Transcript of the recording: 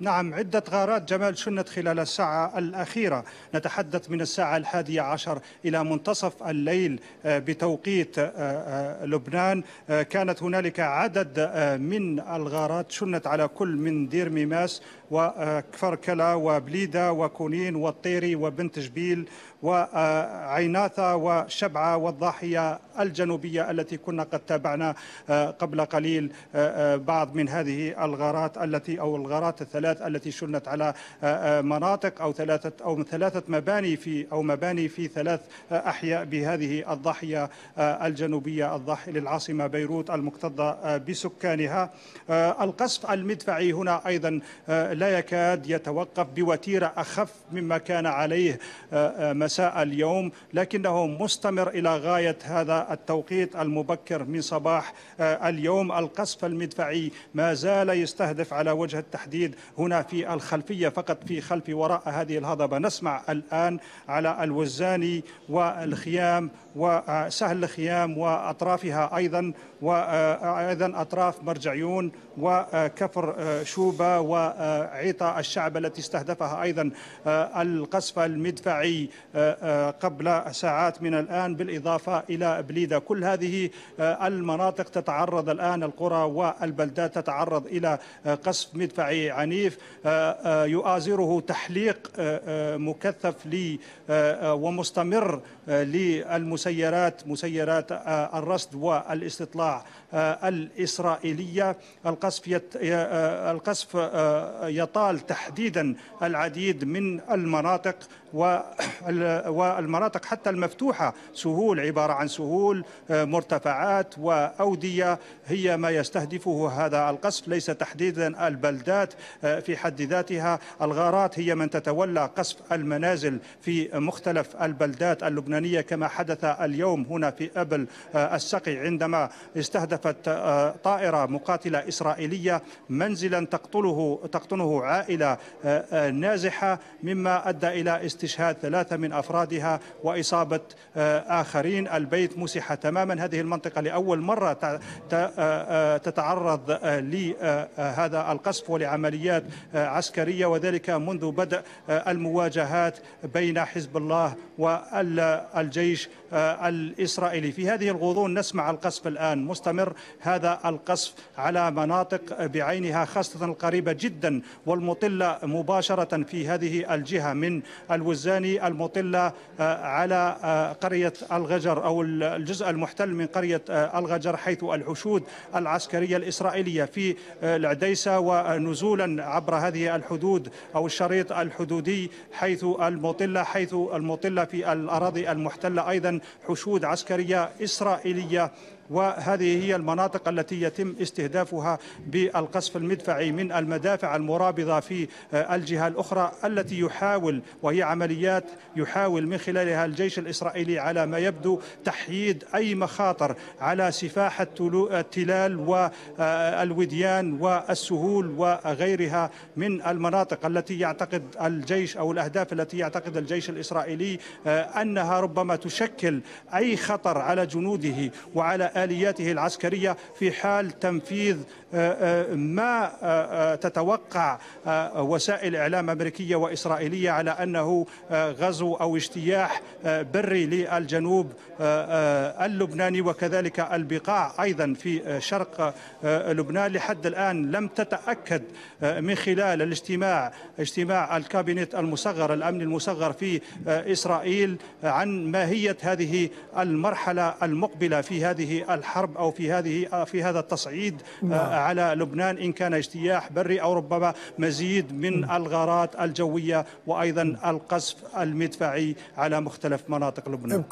نعم عدة غارات جمال شنت خلال الساعة الأخيرة نتحدث من الساعة الحادية عشر إلى منتصف الليل آه، بتوقيت آه، آه، لبنان كانت هنالك عدد من الغارات شنت على كل من دير ميماس وكفركلا وبليدا وبليدة وكونين والطيري وبنت جبيل وعيناثة وشبعة والضاحية الجنوبية التي كنا قد تابعنا قبل قليل بعض من هذه الغارات التي أو الغارات الثلاث الثلاث التي شنت على آه، آه، مناطق أو ثلاثة أو ثلاثة مباني في أو مباني في ثلاث آه، أحياء بهذه الضاحية الجنوبية الضاحية للعاصمة بيروت المكتظة بسكانها القصف المدفعي هنا أيضا لا يكاد يتوقف بوتيرة أخف مما كان عليه مساء اليوم لكنه مستمر إلى غاية هذا التوقيت المبكر من صباح اليوم القصف المدفعي ما زال يستهدف على وجه التحديد هنا في الخلفية فقط في خلف وراء هذه الهضبة نسمع الآن على الوزاني والخيام وسهل الخيام وأطرافها أيضا وأيضا أطراف مرجعيون وكفر آه، شوبة وعطى الشعب التي استهدفها أيضا آه، القصف المدفعي آه، قبل ساعات من الآن بالإضافة إلى بليدة كل هذه المناطق تتعرض الآن القرى والبلدات تتعرض إلى قصف مدفعي عنيف يؤازره تحليق مكثف لي ومستمر للمسيرات مسيرات الرصد والاستطلاع الإسرائيلية القصف يت... آه، القصف آه، يطال تحديدا العديد من المناطق والمناطق حتى المفتوحة سهول عبارة عن سهول آه، مرتفعات وأودية هي ما يستهدفه هذا القصف ليس تحديدا البلدات في حد ذاتها الغارات هي من تتولى قصف المنازل في مختلف البلدات اللبنانية كما حدث اليوم هنا في أبل السقي عندما استهدفت طائرة مقاتلة إسرائيلية الإسرائيلية منزلا تقتله تقطنه عائلة آه، آه، نازحة مما أدى إلى استشهاد ثلاثة من أفرادها وإصابة آه، آخرين البيت مسح تماما هذه المنطقة لأول مرة تتعرض لهذا القصف ولعمليات عسكرية وذلك منذ بدء المواجهات بين حزب الله والجيش الإسرائيلي في هذه الغضون نسمع القصف الآن مستمر هذا القصف على مناطق المناطق بعينها خاصة القريبة جدا والمطلة مباشرة في هذه الجهة من الوزاني المطلة آه، على آه، قرية الغجر أو الجزء المحتل من قرية آه، الغجر حيث الحشود العسكرية الإسرائيلية في العديسة ونزولا عبر هذه الحدود أو الشريط الحدودي حيث المطلة حيث المطلة في الأراضي المحتلة أيضا حشود عسكرية إسرائيلية وهذه هي المناطق التي يتم استهدافها بالقصف المدفعي من المدافع المرابضة في آه، الجهة الأخرى التي يحاول وهي عمليات يحاول من خلالها الجيش الإسرائيلي على ما يبدو تحييد أي مخاطر على سفاح التلال والوديان آه، والسهول وغيرها من المناطق التي يعتقد الجيش أو الأهداف التي يعتقد الجيش الإسرائيلي آه، أنها ربما تشكل أي خطر على جنوده وعلى آلياته العسكرية في حال تنفيذ آه، آه، ما آه، تتوقع وسائل إعلام أمريكية وإسرائيلية على أنه غزو أو اجتياح بري للجنوب اللبناني وكذلك البقاع أيضا في شرق لبنان لحد الآن لم تتأكد من خلال الاجتماع اجتماع الكابينت المصغر الأمن المصغر في إسرائيل عن ماهية هذه المرحلة المقبلة في هذه الحرب او في هذه في هذا التصعيد آه، نعم. على لبنان ان كان اجتياح بري او ربما مزيد من نعم. الغارات الجويه وايضا نعم. القصف المدفعي على مختلف مناطق لبنان